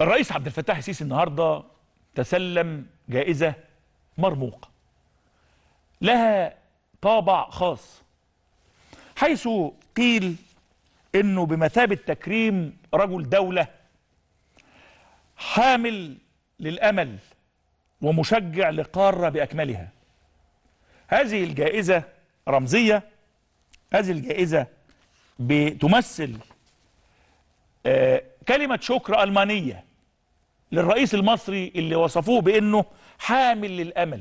الرئيس عبد الفتاح السيسي النهارده تسلم جائزه مرموقه لها طابع خاص حيث قيل انه بمثابه تكريم رجل دوله حامل للامل ومشجع لقاره باكملها هذه الجائزه رمزيه هذه الجائزه بتمثل آه، كلمه شكر المانيه للرئيس المصري اللي وصفوه بأنه حامل للأمل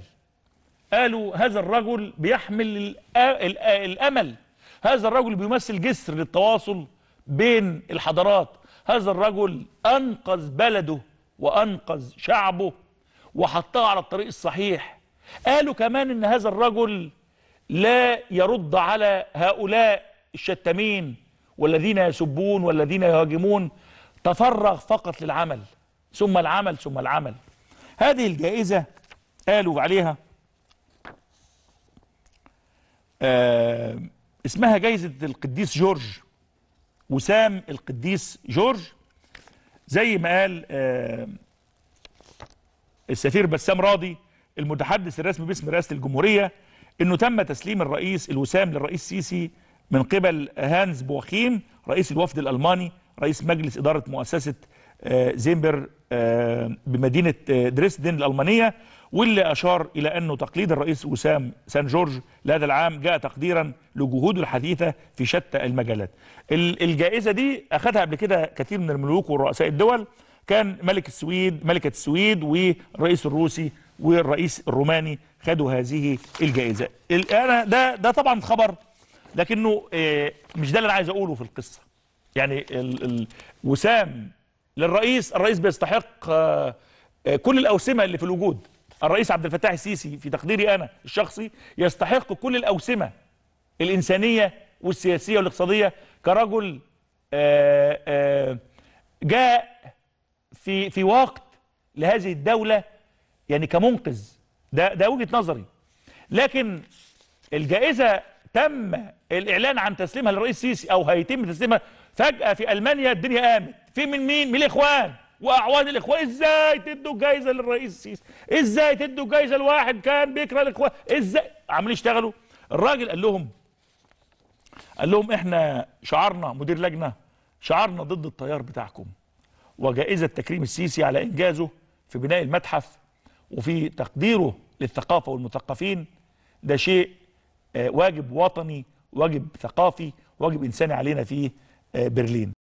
قالوا هذا الرجل بيحمل الأمل هذا الرجل بيمثل جسر للتواصل بين الحضارات هذا الرجل أنقذ بلده وأنقذ شعبه وحطها على الطريق الصحيح قالوا كمان ان هذا الرجل لا يرد على هؤلاء الشتامين والذين يسبون والذين يهاجمون تفرغ فقط للعمل ثم العمل ثم العمل هذه الجائزة قالوا عليها آه اسمها جائزة القديس جورج وسام القديس جورج زي ما قال آه السفير بسام راضي المتحدث الرسمي باسم رئاسة الجمهورية انه تم تسليم الرئيس الوسام للرئيس سيسي من قبل هانز بوخيم رئيس الوفد الألماني رئيس مجلس إدارة مؤسسة آه، زيمبر آه، بمدينة آه، دريسدن الألمانية واللي أشار إلى أنه تقليد الرئيس وسام سان جورج لهذا العام جاء تقديرا لجهوده الحديثة في شتى المجالات الجائزة دي أخذها قبل كده كثير من الملوك ورؤساء الدول كان ملك السويد ملكة السويد والرئيس الروسي والرئيس الروماني خدوا هذه الجائزة أنا ده ده طبعا خبر لكنه مش ده اللي أنا عايز أقوله في القصة يعني ال وسام للرئيس الرئيس بيستحق آه، آه، كل الاوسمه اللي في الوجود الرئيس عبد الفتاح السيسي في تقديري انا الشخصي يستحق كل الاوسمه الانسانيه والسياسيه والاقتصاديه كرجل آه، جاء في في وقت لهذه الدوله يعني كمنقذ ده ده وجهه نظري لكن الجائزه تم الإعلان عن تسليمها للرئيس السيسي أو هيتم تسليمها فجأة في ألمانيا الدنيا قامت في من مين؟ من الإخوان واعوان الاخوان ازاي تدوا جايزه للرئيس السيسي ازاي تدوا جايزه لواحد كان بيكره الاخوان ازاي عمالين يشتغلوا الراجل قال لهم قال لهم احنا شعارنا مدير لجنه شعارنا ضد التيار بتاعكم وجائزه تكريم السيسي على انجازه في بناء المتحف وفي تقديره للثقافه والمثقفين ده شيء آه، واجب وطني واجب ثقافي واجب إنساني علينا في آه، برلين